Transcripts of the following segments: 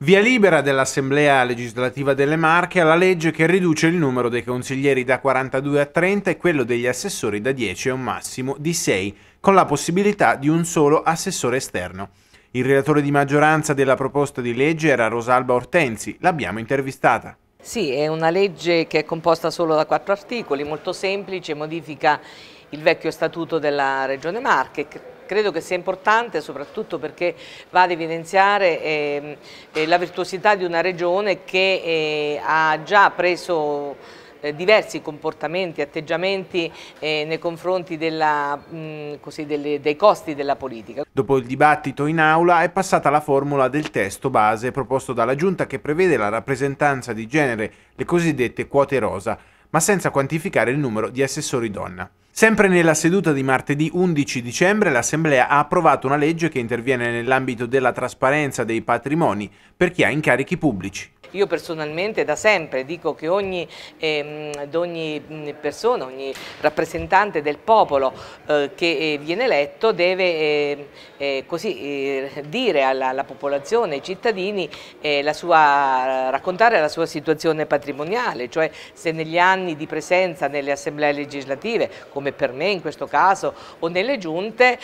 Via libera dell'Assemblea legislativa delle Marche alla legge che riduce il numero dei consiglieri da 42 a 30 e quello degli assessori da 10 a un massimo di 6, con la possibilità di un solo assessore esterno. Il relatore di maggioranza della proposta di legge era Rosalba Ortenzi, l'abbiamo intervistata. Sì, è una legge che è composta solo da quattro articoli, molto semplice, modifica il vecchio statuto della Regione Marche, Credo che sia importante soprattutto perché va ad evidenziare ehm, eh, la virtuosità di una regione che eh, ha già preso eh, diversi comportamenti, atteggiamenti eh, nei confronti della, mh, così, delle, dei costi della politica. Dopo il dibattito in aula è passata la formula del testo base proposto dalla Giunta che prevede la rappresentanza di genere, le cosiddette quote rosa ma senza quantificare il numero di assessori donna. Sempre nella seduta di martedì 11 dicembre l'Assemblea ha approvato una legge che interviene nell'ambito della trasparenza dei patrimoni per chi ha incarichi pubblici. Io personalmente da sempre dico che ogni, ehm, ogni mm, persona, ogni rappresentante del popolo eh, che eh, viene eletto deve eh, eh, così, eh, dire alla, alla, popolazione, ai cittadini, eh, la sua, raccontare la sua situazione patrimoniale, cioè se negli anni di presenza nelle assemblee legislative, come per me in questo caso, o nelle giunte,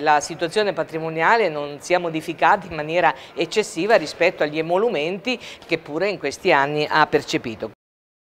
la situazione patrimoniale non sia modificata in maniera eccessiva rispetto agli emolumenti che pure in questi anni ha percepito.